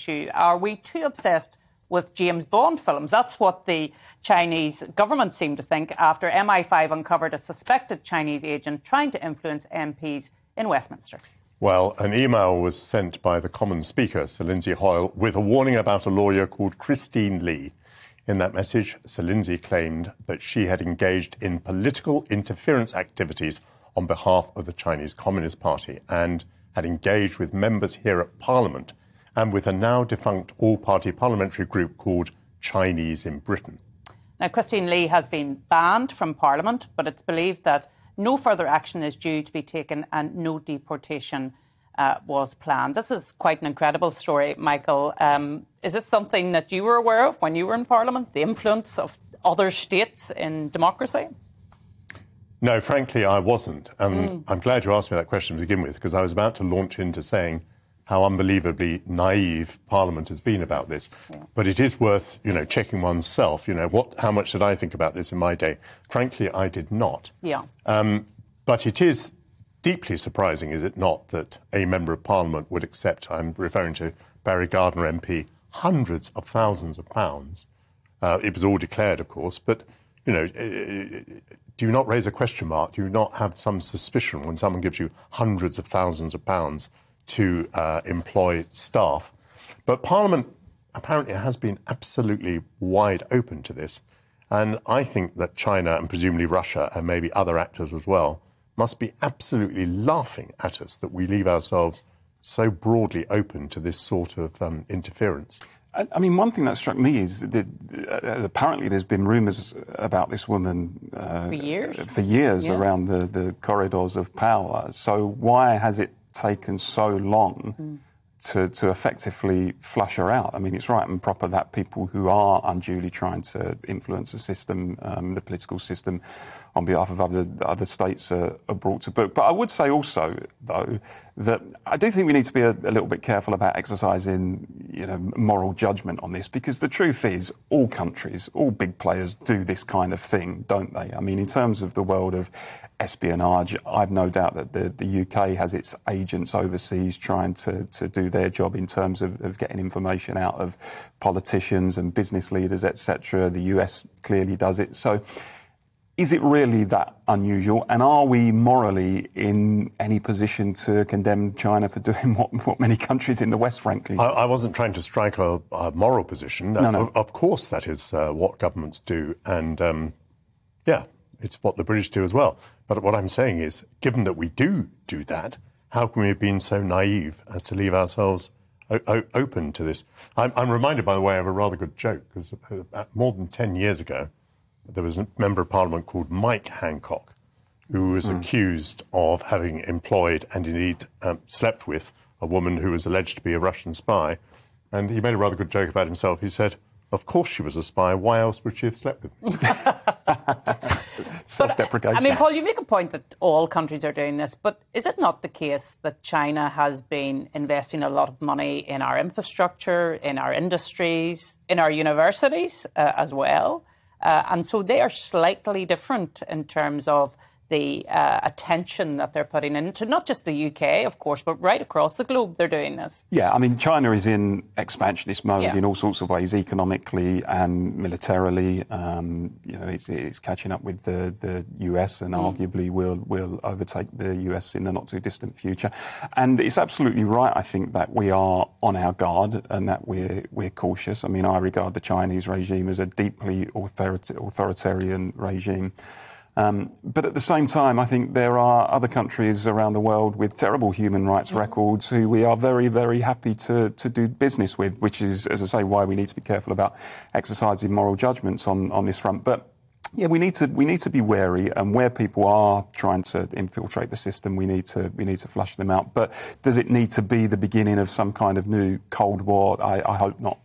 issue. Are we too obsessed with James Bond films? That's what the Chinese government seemed to think after MI5 uncovered a suspected Chinese agent trying to influence MPs in Westminster. Well, an email was sent by the Common Speaker, Sir Lindsay Hoyle, with a warning about a lawyer called Christine Lee. In that message, Sir Lindsay claimed that she had engaged in political interference activities on behalf of the Chinese Communist Party and had engaged with members here at Parliament and with a now defunct all party parliamentary group called Chinese in Britain. Now, Christine Lee has been banned from Parliament, but it's believed that no further action is due to be taken and no deportation uh, was planned. This is quite an incredible story, Michael. Um, is this something that you were aware of when you were in Parliament, the influence of other states in democracy? No, frankly, I wasn't. And mm. I'm glad you asked me that question to begin with, because I was about to launch into saying how unbelievably naive Parliament has been about this. Yeah. But it is worth, you know, checking oneself. You know, what, how much did I think about this in my day? Frankly, I did not. Yeah. Um, but it is deeply surprising, is it not, that a member of Parliament would accept? I'm referring to Barry Gardner MP, hundreds of thousands of pounds. Uh, it was all declared, of course, but you know, do you not raise a question mark? Do you not have some suspicion when someone gives you hundreds of thousands of pounds to uh, employ staff. But Parliament apparently has been absolutely wide open to this. And I think that China and presumably Russia and maybe other actors as well must be absolutely laughing at us that we leave ourselves so broadly open to this sort of um, interference. I mean, one thing that struck me is that uh, apparently there's been rumours about this woman uh, for years, for years yeah. around the, the corridors of power. So why has it taken so long mm. to, to effectively flush her out. I mean, it's right and proper that people who are unduly trying to influence the system, um, the political system, on behalf of other other states are, are brought to book. But I would say also, though, that I do think we need to be a, a, little bit careful about exercising, you know, moral judgment on this because the truth is, all countries, all big players do this kind of thing, don't they? I mean, in terms of the world of espionage, I've no doubt that the, the UK has its agents overseas trying to, to do their job in terms of, of getting information out of politicians and business leaders, etc. The US clearly does it. So is it really that unusual? And are we morally in any position to condemn China for doing what, what many countries in the West, frankly? I, I wasn't trying to strike a, a moral position. No, no. Of, of, course, that is uh, what governments do. And um, yeah, it's what the British do as well. But what I'm saying is, given that we do do that, how can we have been so naive as to leave ourselves open to this? I'm, I'm reminded, by the way, of a rather good joke, uh, because more than 10 years ago, there was a member of parliament called Mike Hancock, who was mm. accused of having employed and indeed um, slept with a woman who was alleged to be a Russian spy. And he made a rather good joke about himself. He said, Of course she was a spy. Why else would she have slept with me? Self deprecation. I mean, Paul, you make a point that all countries are doing this, but is it not the case that China has been investing a lot of money in our infrastructure, in our industries, in our universities uh, as well? Uh, and so they are slightly different in terms of the uh, attention that they're putting into not just the UK, of course, but right across the globe, they're doing this. Yeah, I mean, China is in expansionist mode yeah. in all sorts of ways, economically and militarily. Um, you know, it's, it's, catching up with the, the US and mm. arguably will will overtake the US in the not too distant future. And it's absolutely right, I think, that we are on our guard and that we're we're cautious. I mean, I regard the Chinese regime as a deeply authorita- authoritarian regime. Um, but at the same time, I think there are other countries around the world with terrible human rights mm. records who we are very, very happy to, to do business with, which is, as I say, why we need to be careful about exercising moral judgments on, on this front. But yeah, we need to we need to be wary, and where people are trying to infiltrate the system, we need to we need to flush them out. But does it need to be the beginning of some kind of new Cold War? I, I hope not.